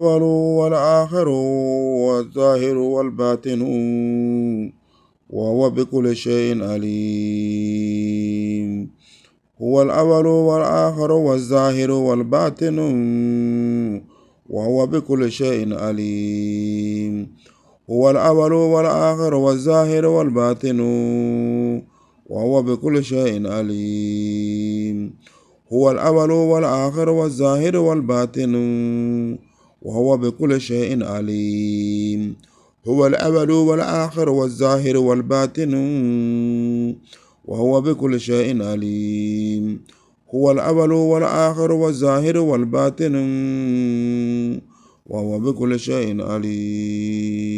الأول والآخر والظاهر والباطن وهو بكل شيء عليم هو الأول والآخر والظاهر والباطن وهو بكل شيء عليم هو الأول والآخر والظاهر والباطن وهو بكل شيء عليم هو الأول والآخر والظاهر والباطن وهو بكل شيء عليم هو الأول والآخر والظاهر والباطن وهو بكل شيء عليم هو الأول والآخر والظاهر والباطن وهو بكل شيء عليم